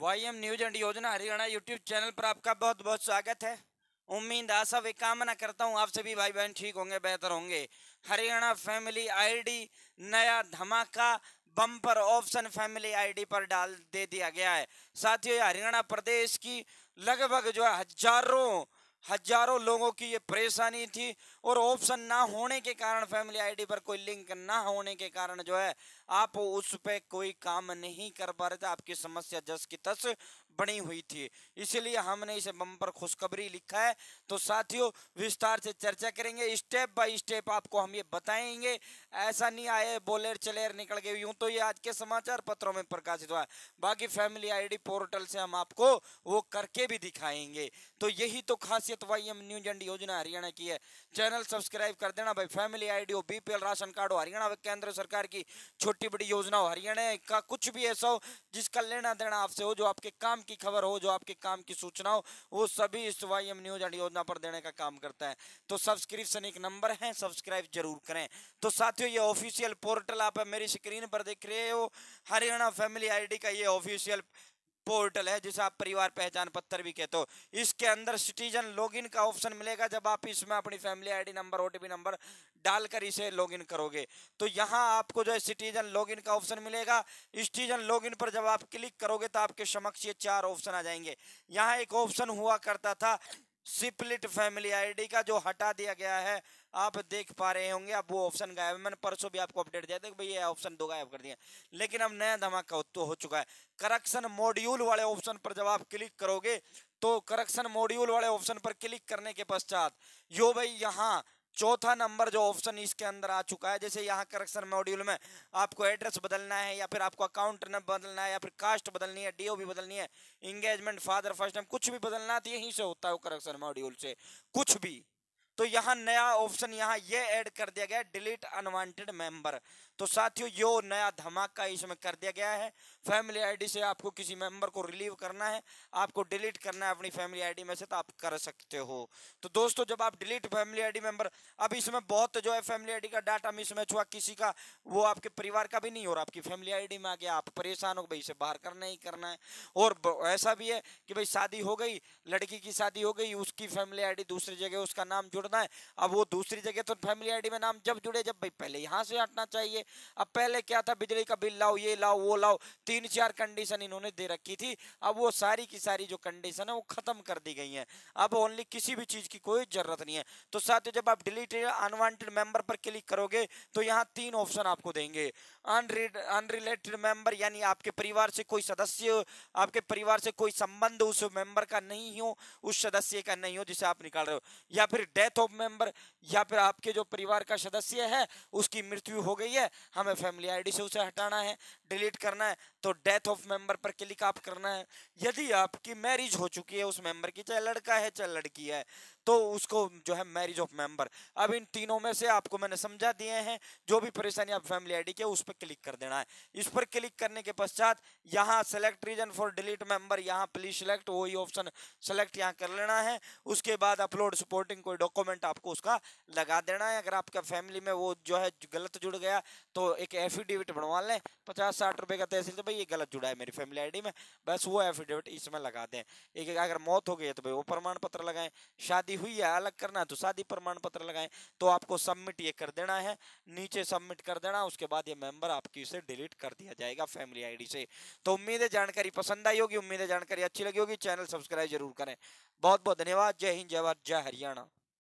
Y M news and योजना Haryana YouTube channel पर आपका बहुत बहुत स्वागत है उम्मीद आशा वे कामना करता हूँ आप सभी भाई बहन ठीक होंगे बेहतर होंगे हरियाणा फैमिली आईडी नया धमाका बम्पर ऑप्शन फैमिली आईडी पर डाल दे दिया गया है साथियों हरियाणा प्रदेश की लगभग जो है हजारों हजारों लोगों की ये परेशानी थी और ऑप्शन ना होने के कारण फैमिली आईडी पर कोई लिंक ना होने के कारण जो है आप उस पर कोई काम नहीं कर पा रहे थे आपकी समस्या जस की तस बनी हुई थी इसलिए हमने इसे बम्पर खुशखबरी लिखा है तो साथियों विस्तार से चर्चा करेंगे स्टेप बाय स्टेप आपको हम ये बताएंगे ऐसा नहीं आए बोलेर चलेर निकल गए यूं तो ये आज के समाचार पत्रों में प्रकाशित हुआ है बाकी फैमिली आईडी पोर्टल से हम आपको वो करके भी दिखाएंगे तो यही तो खासियत संयुक्त वाई एम न्यूजेंड योजना हरियाणा की है चैनल सब्सक्राइब कर देना भाई फैमिली आईडी हो बीपीएल राशन कार्ड हो हरियाणा केंद्र सरकार की छोटी बड़ी योजना हो हरियाणा का कुछ भी ऐसा हो जिसका लेना देना आपसे हो जो आपके काम की खबर हो जो आपके काम की सूचना हो वो सभी इस वाई एम न्यूज एंड योजना पर देने का काम करता है तो सब्सक्रिप्शन एक नंबर है सब्सक्राइब जरूर करें तो साथियों ये ऑफिशियल पोर्टल आप मेरी स्क्रीन पर देख रहे हो हरियाणा फैमिली आईडी का ये ऑफिशियल पोर्टल है जिसे आप परिवार पहचान पत्र भी कहते हो इसके अंदर सिटीजन लॉगिन का ऑप्शन मिलेगा जब आप इसमें अपनी family ID number OTP number डालकर इसे लॉगिन करोगे तो यहाँ आपको जो है सिटीजन लॉगिन का ऑप्शन मिलेगा सिटीजन लॉगिन पर जब आप क्लिक करोगे तो आपके समक्ष ये चार ऑप्शन आ जाएंगे यहाँ एक ऑप्शन हुआ करता था सिपलिट फैमिली आईडी का जो हटा दिया गया है आप देख पा रहे होंगे अब वो ऑप्शन गायब है मैंने परसों भी आपको अपडेट दिया था भैया ऑप्शन दो गायब कर दिया लेकिन अब नया धमाका तो हो चुका है करक्शन मॉड्यूल वाले ऑप्शन पर जब आप क्लिक करोगे तो करक्शन मॉड्यूल वाले ऑप्शन पर क्लिक करने के पश्चात यो भाई यहाँ चौथा नंबर जो ऑप्शन इसके अंदर आ चुका है जैसे यहाँ करक्शन मॉड्यूल में आपको एड्रेस बदलना है या फिर आपको अकाउंट नंबर बदलना है या फिर कास्ट बदलनी है डीओ भी बदलनी है इंगेजमेंट फादर फर्स्ट टाइम कुछ भी बदलना तो यहीं से होता है वो करक्शन मॉड्यूल से कुछ भी तो यहाँ नया ऑप्शन यहाँ ये ऐड कर दिया गया है डिलीट अनवांटेड मेंबर तो साथियों यो नया धमाका इसमें कर दिया गया है फैमिली आईडी से आपको किसी मेंबर को रिलीव करना है आपको डिलीट करना है अपनी फैमिली आईडी में से तो आप कर सकते हो तो दोस्तों जब आप डिलीट फैमिली आईडी मेंबर अब इसमें बहुत जो है फैमिली आईडी का डाटा मिसमैच हुआ किसी का वो आपके परिवार का भी नहीं हो रहा आपकी फैमिली आईडी में आ गया आप परेशान हो भाई इसे बाहर करना ही करना है और ऐसा भी है कि भाई शादी हो गई लड़की की शादी हो गई उसकी फैमिली आईडी दूसरी जगह उसका नाम जुड़ जुड़ना है अब वो दूसरी जगह तो फैमिली आईडी में नाम जब जुड़े जब भाई पहले यहाँ से हटना चाहिए अब पहले क्या था बिजली का बिल लाओ ये लाओ वो लाओ तीन चार कंडीशन इन्होंने दे रखी थी अब वो सारी की सारी जो कंडीशन है वो खत्म कर दी गई है अब ओनली किसी भी चीज की कोई जरूरत नहीं है तो साथ जब आप डिलीट अनवांटेड मेंबर पर क्लिक करोगे तो यहाँ तीन ऑप्शन आपको देंगे अनरिलेटेड मेंबर यानी आपके परिवार से कोई सदस्य आपके परिवार से कोई संबंध उस मेंबर का नहीं हो उस सदस्य का नहीं हो जिसे आप निकाल रहे हो या फिर डेथ डेथ ऑफ मेंबर या फिर आपके जो परिवार का सदस्य है उसकी मृत्यु हो गई है हमें फैमिली आईडी से उसे हटाना है डिलीट करना है तो डेथ ऑफ मेंबर पर क्लिक आप करना है यदि आपकी मैरिज हो चुकी है उस मेंबर की चाहे लड़का है चाहे लड़की है तो उसको जो है मैरिज ऑफ मेंबर अब इन तीनों में से आपको मैंने समझा दिए हैं जो भी परेशानी आप फैमिली आईडी के उस पर क्लिक कर देना है इस पर क्लिक करने के पश्चात यहाँ select reason for delete member यहाँ प्लीज सेलेक्ट वही ऑप्शन सेलेक्ट यहाँ कर लेना है उसके बाद अपलोड सपोर्टिंग कोई डॉक्यूमेंट आपको उसका लगा देना है अगर आपका फैमिली में वो जो है गलत जुड़ गया तो एक एफिडेविट बनवा लें पचास साठ रुपये का तहसील तो भाई ये गलत जुड़ा है मेरी फैमिली आई में बस वो एफिडेविट इसमें लगा दें एक अगर मौत हो गई तो भाई वो प्रमाण पत्र लगाएं शादी हुई है अलग करना है तो शादी प्रमाण पत्र लगाएं तो आपको सबमिट ये कर देना है नीचे सबमिट कर देना उसके बाद ये मेंबर आपकी उसे डिलीट कर दिया जाएगा फैमिली आईडी से तो उम्मीद है जानकारी पसंद आई होगी उम्मीद है जानकारी अच्छी लगी होगी चैनल सब्सक्राइब जरूर करें बहुत बहुत धन्यवाद जय हिंद जय भारत जय हरियाणा